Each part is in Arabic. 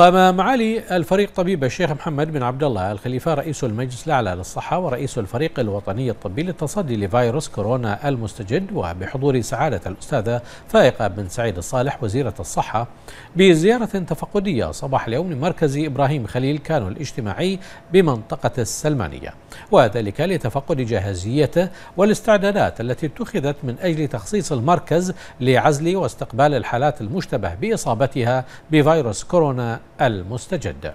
قام معالي الفريق طبيب الشيخ محمد بن عبد الله الخليفة رئيس المجلس الأعلى للصحة ورئيس الفريق الوطني الطبي للتصدي لفيروس كورونا المستجد وبحضور سعادة الأستاذة فائقة بن سعيد الصالح وزيرة الصحة بزيارة تفقدية صباح اليوم لمركز إبراهيم خليل كانو الاجتماعي بمنطقة السلمانية وذلك لتفقد جاهزيته والاستعدادات التي اتخذت من أجل تخصيص المركز لعزل واستقبال الحالات المشتبه بإصابتها بفيروس كورونا المستجد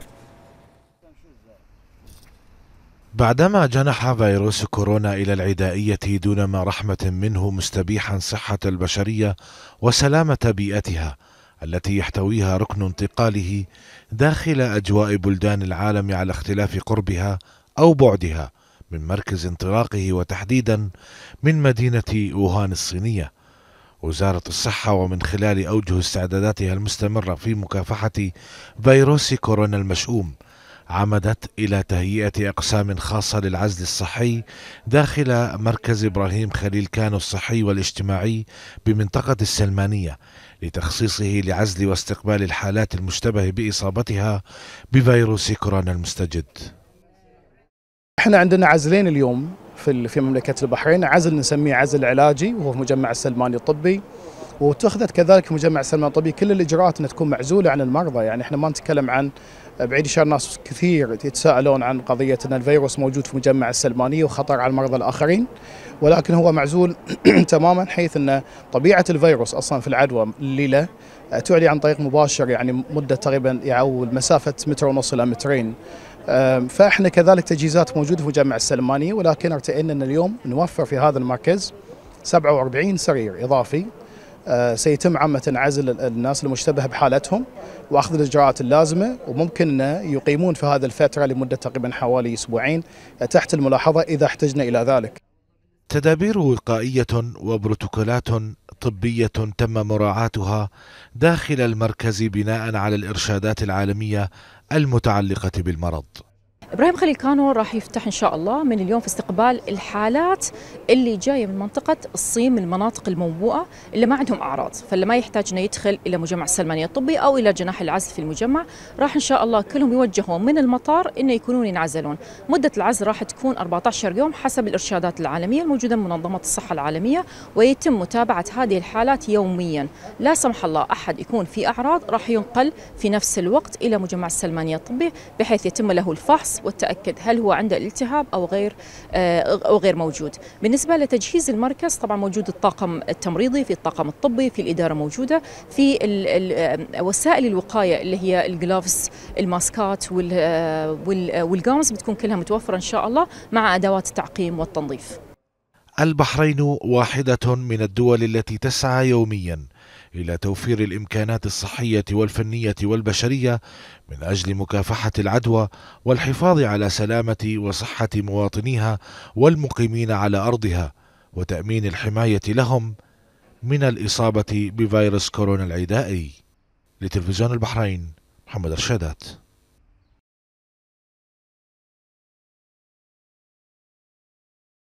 بعدما جنح فيروس كورونا إلى العدائية دون ما رحمة منه مستبيحا صحة البشرية وسلامة بيئتها التي يحتويها ركن انتقاله داخل أجواء بلدان العالم على اختلاف قربها أو بعدها من مركز انطلاقه وتحديدا من مدينة ووهان الصينية وزارة الصحة ومن خلال أوجه استعداداتها المستمرة في مكافحة فيروس كورونا المشؤوم عمدت إلى تهيئة أقسام خاصة للعزل الصحي داخل مركز إبراهيم خليل كانو الصحي والاجتماعي بمنطقة السلمانية لتخصيصه لعزل واستقبال الحالات المشتبه بإصابتها بفيروس كورونا المستجد احنا عندنا عزلين اليوم في في مملكه البحرين عزل نسميه عزل علاجي وهو في مجمع السلماني الطبي واتخذت كذلك في مجمع السلماني الطبي كل الاجراءات انها تكون معزوله عن المرضى يعني احنا ما نتكلم عن بعيد شر ناس كثير يتساءلون عن قضيه ان الفيروس موجود في مجمع السلمانيه وخطر على المرضى الاخرين ولكن هو معزول تماما حيث ان طبيعه الفيروس اصلا في العدوى اللي له تعلي عن طريق مباشر يعني مده تقريبا يعول مسافه متر ونص الى مترين فاحنا كذلك تجهيزات موجوده في مجمع السلمانيه ولكن ارتئينا ان اليوم نوفر في هذا المركز 47 سرير اضافي آه، سيتم عامة عزل الناس المشتبه بحالتهم واخذ الاجراءات اللازمه وممكن يقيمون في هذه الفتره لمده تقريبا حوالي اسبوعين تحت الملاحظه اذا احتجنا الى ذلك. تدابير وقائيه وبروتوكولات طبيه تم مراعاتها داخل المركز بناء على الارشادات العالميه المتعلقه بالمرض ابراهيم خليل كانو راح يفتح ان شاء الله من اليوم في استقبال الحالات اللي جايه من منطقه الصين من المناطق الموبوءه اللي ما عندهم اعراض، فاللي ما يحتاج انه يدخل الى مجمع السلمانيه الطبي او الى جناح العزل في المجمع، راح ان شاء الله كلهم يوجهون من المطار انه يكونون ينعزلون، مده العزل راح تكون 14 يوم حسب الارشادات العالميه الموجوده من منظمه الصحه العالميه ويتم متابعه هذه الحالات يوميا، لا سمح الله احد يكون في اعراض راح ينقل في نفس الوقت الى مجمع السلمانيه الطبي بحيث يتم له الفحص والتأكد هل هو عنده التهاب أو غير آه، أو غير موجود بالنسبة لتجهيز المركز طبعا موجود الطاقم التمريضي في الطاقم الطبي في الإدارة موجودة في آه، وسائل الوقاية اللي هي الجلوفز الماسكات آه، والجامز بتكون كلها متوفرة إن شاء الله مع أدوات التعقيم والتنظيف البحرين واحدة من الدول التي تسعى يومياً إلى توفير الإمكانات الصحية والفنية والبشرية من أجل مكافحة العدوى والحفاظ على سلامة وصحة مواطنيها والمقيمين على أرضها وتأمين الحماية لهم من الإصابة بفيروس كورونا العدائي لتلفزيون البحرين محمد الشادات